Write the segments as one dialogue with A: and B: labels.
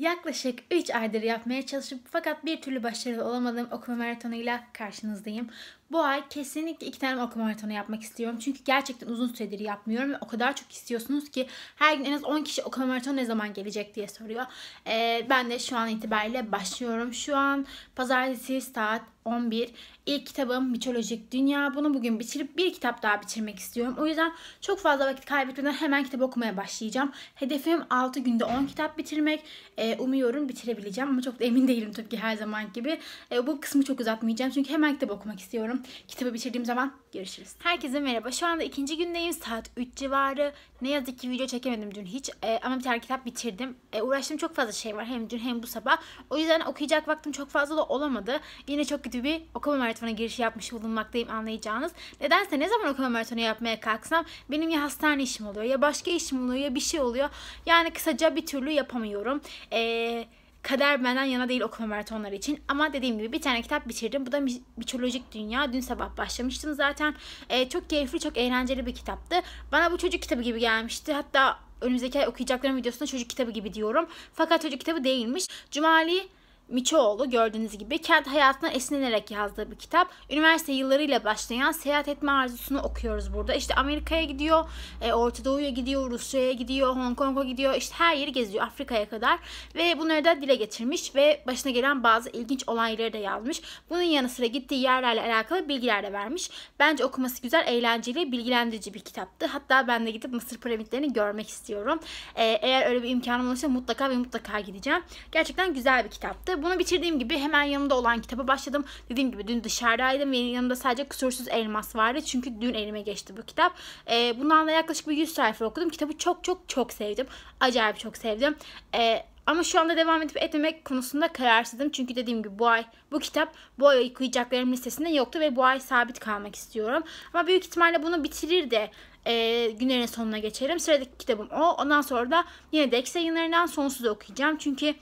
A: Yaklaşık 3 aydır yapmaya çalışıp fakat bir türlü başarılı olamadığım okuma maratonuyla karşınızdayım. Bu ay kesinlikle iki tane okuma maratonu yapmak istiyorum. Çünkü gerçekten uzun süredir yapmıyorum ve o kadar çok istiyorsunuz ki her gün en az 10 kişi okuma maratonu ne zaman gelecek diye soruyor. Ee, ben de şu an itibariyle başlıyorum. Şu an pazartesi saat 11. İlk kitabım Mitolojik Dünya. Bunu bugün bitirip bir kitap daha bitirmek istiyorum. O yüzden çok fazla vakit kaybetmeden hemen kitap okumaya başlayacağım. Hedefim 6 günde 10 kitap bitirmek. Ee, umuyorum bitirebileceğim ama çok da emin değilim tabii ki her zaman gibi. Ee, bu kısmı çok uzatmayacağım çünkü hemen kitap okumak istiyorum. Kitabı bitirdiğim zaman görüşürüz. Herkese merhaba. Şu anda ikinci gündeyim. Saat 3 civarı. Ne yazık ki video çekemedim dün hiç. E, ama bir tane kitap bitirdim. E, uğraştığım çok fazla şey var. Hem dün hem bu sabah. O yüzden okuyacak vaktim çok fazla da olamadı. Yine çok kötü bir okuma maratonu giriş yapmış bulunmaktayım anlayacağınız. Nedense ne zaman okuma maratonu yapmaya kalksam benim ya hastane işim oluyor ya başka işim oluyor ya bir şey oluyor. Yani kısaca bir türlü yapamıyorum. Eee kader benden yana değil okuma maratonları için. Ama dediğim gibi bir tane kitap bitirdim. Bu da Mitolojik Dünya. Dün sabah başlamıştım zaten. E, çok keyifli, çok eğlenceli bir kitaptı. Bana bu çocuk kitabı gibi gelmişti. Hatta önümüzdeki ay okuyacaklarım videosunda çocuk kitabı gibi diyorum. Fakat çocuk kitabı değilmiş. Cumali Miçoğlu gördüğünüz gibi kent hayatına esinlenerek yazdığı bir kitap. Üniversite yıllarıyla başlayan seyahat etme arzusunu okuyoruz burada. İşte Amerika'ya gidiyor, e, Orta Doğu'ya gidiyor, Rusya'ya gidiyor, Hong Kong'a gidiyor. İşte her yeri geziyor Afrika'ya kadar ve bunları da dile getirmiş ve başına gelen bazı ilginç olayları da yazmış. Bunun yanı sıra gittiği yerlerle alakalı bilgiler de vermiş. Bence okuması güzel, eğlenceli, bilgilendirici bir kitaptı. Hatta ben de gidip Mısır piramitlerini görmek istiyorum. E, eğer öyle bir imkanım olursa mutlaka ve mutlaka gideceğim. Gerçekten güzel bir kitaptı bunu bitirdiğim gibi hemen yanımda olan kitaba başladım. Dediğim gibi dün dışarıdaydım ve yanımda sadece kusursuz elmas vardı. Çünkü dün elime geçti bu kitap. E, bundan da yaklaşık bir 100 sayfa okudum. Kitabı çok çok çok sevdim. Acayip çok sevdim. E, ama şu anda devam edip etmemek konusunda kararsızım. Çünkü dediğim gibi bu ay bu kitap bu ay okuyacaklarım listesinde yoktu ve bu ay sabit kalmak istiyorum. Ama büyük ihtimalle bunu bitirir de e, günlerin sonuna geçerim. Sıradaki kitabım o. Ondan sonra da yine Dex yayınlarından sonsuz okuyacağım. Çünkü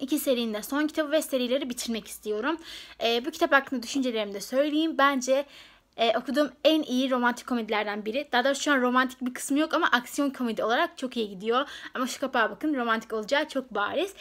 A: İki serinin de son kitabı ve serileri bitirmek istiyorum. E, bu kitap hakkında düşüncelerimi de söyleyeyim. Bence e, okuduğum en iyi romantik komedilerden biri. Daha doğrusu şu an romantik bir kısmı yok ama aksiyon komedi olarak çok iyi gidiyor. Ama şu kapağa bakın romantik olacağı çok bariz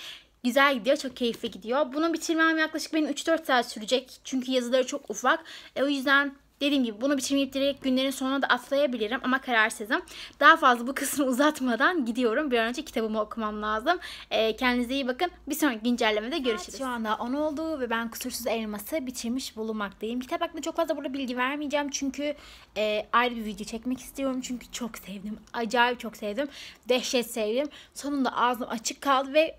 A: güzel gidiyor. Çok keyifli gidiyor. Bunu bitirmem yaklaşık benim 3-4 saat sürecek. Çünkü yazıları çok ufak. E, o yüzden Dediğim gibi bunu bitirmeyip direkt günlerin sonuna da atlayabilirim ama kararsızım. Daha fazla bu kısmı uzatmadan gidiyorum. Bir an önce kitabımı okumam lazım. E, kendinize iyi bakın. Bir sonraki güncellemede görüşürüz. Evet, şu anda 10 oldu ve ben Kusursuz Elmas'ı bitirmiş bulunmaktayım. Kitap hakkında çok fazla burada bilgi vermeyeceğim çünkü e, ayrı bir video çekmek istiyorum. Çünkü çok sevdim. Acayip çok sevdim. Dehşet sevdim. Sonunda ağzım açık kaldı ve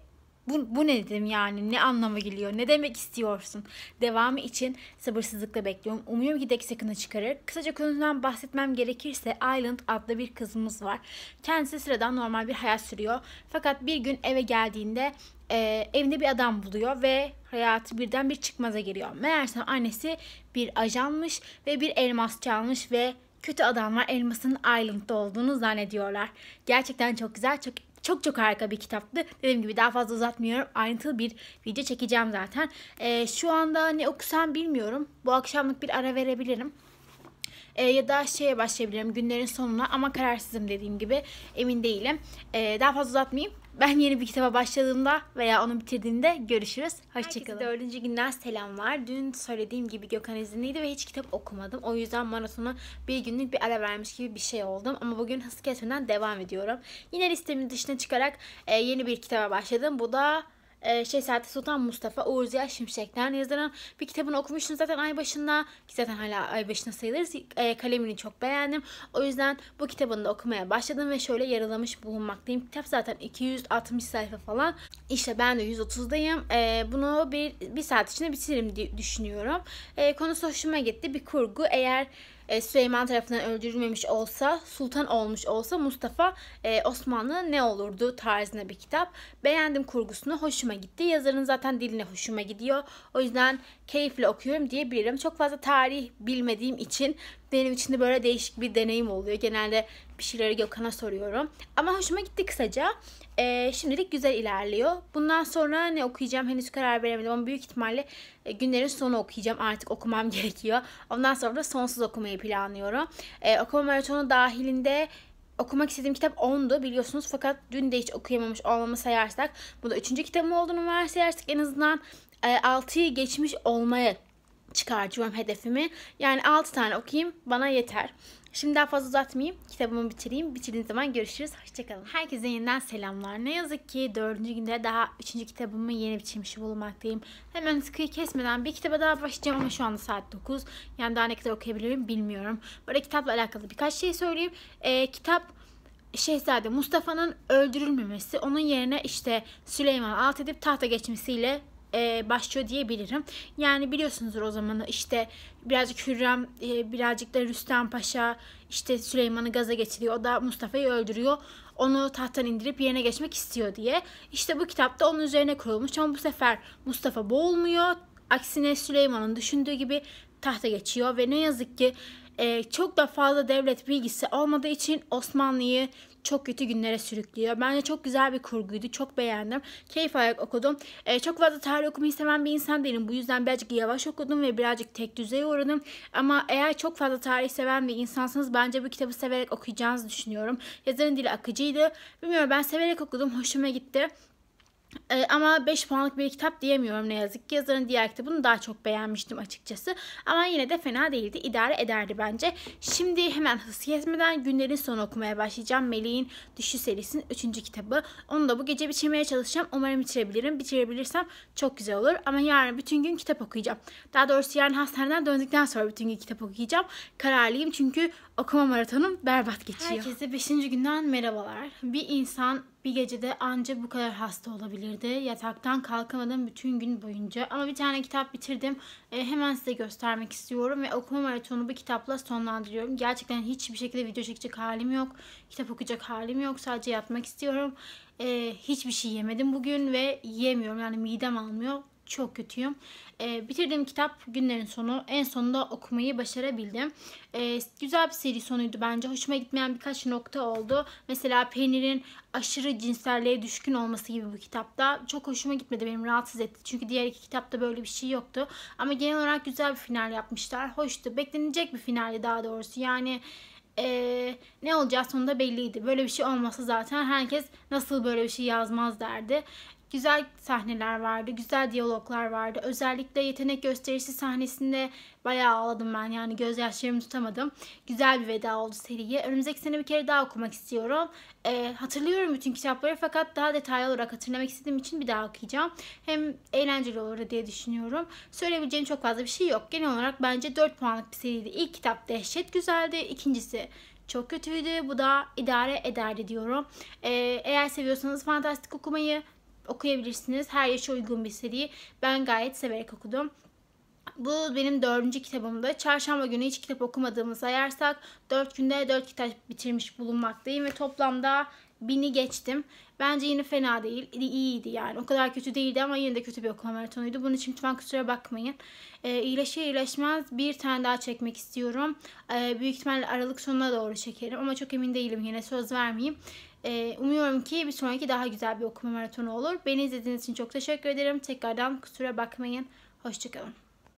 A: bu, bu ne dedim yani ne anlama geliyor ne demek istiyorsun? Devamı için sabırsızlıkla bekliyorum. Umuyorum ki Dex sakını çıkarır. Kısaca konudan bahsetmem gerekirse Island adlı bir kızımız var. Kendisi sıradan normal bir hayat sürüyor. Fakat bir gün eve geldiğinde e, evinde bir adam buluyor ve hayatı birden bir çıkmaza giriyor. Meğerse annesi bir ajanmış ve bir elmas çalmış ve kötü adamlar elmasın Island'da olduğunu zannediyorlar. Gerçekten çok güzel, çok çok çok harika bir kitaptı. Dediğim gibi daha fazla uzatmıyorum. Ayrıntılı bir video çekeceğim zaten. E, şu anda ne okusam bilmiyorum. Bu akşamlık bir ara verebilirim e, ya da şeye başlayabilirim günlerin sonuna ama kararsızım dediğim gibi emin değilim. E, daha fazla uzatmayayım. Ben yeni bir kitaba başladığımda veya onu bitirdiğimde görüşürüz. Hoşçakalın. Herkese dördüncü günden var. Dün söylediğim gibi Gökhan izinliydi ve hiç kitap okumadım. O yüzden maratona bir günlük bir ara vermiş gibi bir şey oldum. Ama bugün hızlı kesmeden devam ediyorum. Yine listemin dışına çıkarak e, yeni bir kitaba başladım. Bu da e, şey Saadet Sultan Mustafa Uğur Ziya Şimşek'ten yazılan bir kitabını okumuştum zaten ay başında. Ki zaten hala ay başında sayılırız. E, kalemini çok beğendim. O yüzden bu kitabını da okumaya başladım ve şöyle yaralamış bulunmaktayım. Kitap zaten 260 sayfa falan. İşte ben de 130'dayım. E, ee, bunu bir, bir saat içinde bitiririm diye düşünüyorum. E, konusu hoşuma gitti. Bir kurgu. Eğer e, Süleyman tarafından öldürülmemiş olsa, sultan olmuş olsa Mustafa e, Osmanlı ne olurdu tarzında bir kitap. Beğendim kurgusunu, hoşuma gitti. Yazarın zaten diline hoşuma gidiyor. O yüzden keyifle okuyorum diyebilirim. Çok fazla tarih bilmediğim için benim için de böyle değişik bir deneyim oluyor. Genelde bir şeyleri Gökhan'a soruyorum. Ama hoşuma gitti kısaca. Ee, şimdilik güzel ilerliyor. Bundan sonra ne okuyacağım henüz karar veremedim ama büyük ihtimalle e, günlerin sonu okuyacağım. Artık okumam gerekiyor. Ondan sonra da sonsuz okumayı planlıyorum. Ee, okuma maratonu dahilinde okumak istediğim kitap 10'du biliyorsunuz fakat dün de hiç okuyamamış olmamı sayarsak bu da 3. kitabım olduğunu varsayarsak en azından 6'yı e, geçmiş olmaya çıkartıyorum hedefimi. Yani 6 tane okuyayım bana yeter. Şimdi daha fazla uzatmayayım. Kitabımı bitireyim. Bitirdiğim zaman görüşürüz. Hoşçakalın. Herkese yeniden selamlar. Ne yazık ki dördüncü günde daha üçüncü kitabımı yeni bitirmiş bulunmaktayım. Hemen sıkıyı kesmeden bir kitaba daha başlayacağım ama şu anda saat 9. Yani daha ne kadar okuyabilirim bilmiyorum. Böyle kitapla alakalı birkaç şey söyleyeyim. Ee, kitap Şehzade Mustafa'nın öldürülmemesi, onun yerine işte Süleyman alt edip tahta geçmesiyle e, başlıyor diyebilirim. Yani biliyorsunuzdur o zaman işte birazcık Hürrem, e, birazcık da Rüstem Paşa işte Süleyman'ı gaza getiriyor. O da Mustafa'yı öldürüyor. Onu tahttan indirip yerine geçmek istiyor diye. İşte bu kitapta onun üzerine kurulmuş ama bu sefer Mustafa boğulmuyor. Aksine Süleyman'ın düşündüğü gibi tahta geçiyor ve ne yazık ki e, çok da fazla devlet bilgisi olmadığı için Osmanlı'yı çok kötü günlere sürüklüyor. Bence çok güzel bir kurguydu. Çok beğendim. Keyif alarak okudum. E, çok fazla tarih okumayı seven bir insan değilim. Bu yüzden birazcık yavaş okudum ve birazcık tek düzeye uğradım. Ama eğer çok fazla tarih seven bir insansınız bence bu kitabı severek okuyacağınızı düşünüyorum. Yazarın dili akıcıydı. Bilmiyorum ben severek okudum. Hoşuma gitti. Ee, ama 5 puanlık bir kitap diyemiyorum ne yazık ki. Yazarın diğer kitabını daha çok beğenmiştim açıkçası. Ama yine de fena değildi. İdare ederdi bence. Şimdi hemen hız kesmeden günlerin sonu okumaya başlayacağım. Melih'in Düşü serisinin 3. kitabı. Onu da bu gece bitirmeye çalışacağım. Umarım bitirebilirim. Bitirebilirsem çok güzel olur. Ama yarın bütün gün kitap okuyacağım. Daha doğrusu yarın hastaneden döndükten sonra bütün gün kitap okuyacağım. Kararlıyım çünkü okuma maratonum berbat geçiyor. Herkese 5. günden merhabalar. Bir insan bir gecede anca bu kadar hasta olabilirdi. Yataktan kalkamadım bütün gün boyunca. Ama bir tane kitap bitirdim. E, hemen size göstermek istiyorum ve okuma maratonu bu kitapla sonlandırıyorum. Gerçekten hiçbir şekilde video çekecek halim yok. Kitap okuyacak halim yok. Sadece yatmak istiyorum. E, hiçbir şey yemedim bugün ve yiyemiyorum. Yani midem almıyor çok kötüyüm. E, bitirdiğim kitap günlerin sonu. En sonunda okumayı başarabildim. E, güzel bir seri sonuydu bence. Hoşuma gitmeyen birkaç nokta oldu. Mesela peynirin aşırı cinselliğe düşkün olması gibi bu kitapta. Çok hoşuma gitmedi benim rahatsız etti. Çünkü diğer iki kitapta böyle bir şey yoktu. Ama genel olarak güzel bir final yapmışlar. Hoştu. Beklenecek bir finali daha doğrusu. Yani ee, ne olacağı sonunda belliydi. Böyle bir şey olmasa zaten herkes nasıl böyle bir şey yazmaz derdi güzel sahneler vardı, güzel diyaloglar vardı. Özellikle yetenek gösterisi sahnesinde bayağı ağladım ben. Yani gözyaşlarımı tutamadım. Güzel bir veda oldu seriye. Önümüzdeki sene bir kere daha okumak istiyorum. Ee, hatırlıyorum bütün kitapları fakat daha detaylı olarak hatırlamak istediğim için bir daha okuyacağım. Hem eğlenceli olur diye düşünüyorum. Söyleyebileceğim çok fazla bir şey yok. Genel olarak bence 4 puanlık bir seriydi. İlk kitap dehşet güzeldi. İkincisi çok kötüydü. Bu da idare ederdi diyorum. Ee, eğer seviyorsanız fantastik okumayı okuyabilirsiniz. Her yaşa uygun bir seri. Ben gayet severek okudum. Bu benim dördüncü kitabımda. Çarşamba günü hiç kitap okumadığımı sayarsak dört günde dört kitap bitirmiş bulunmaktayım ve toplamda bini geçtim. Bence yine fena değil. İyiydi yani. O kadar kötü değildi ama yine de kötü bir okuma maratonuydu. Bunun için lütfen kusura bakmayın. E, iyileşir iyileşmez bir tane daha çekmek istiyorum. E, büyük ihtimalle Aralık sonuna doğru çekerim ama çok emin değilim yine söz vermeyeyim. Ee, umuyorum ki bir sonraki daha güzel bir okuma maratonu olur. Beni izlediğiniz için çok teşekkür ederim. Tekrardan kusura bakmayın. Hoşçakalın.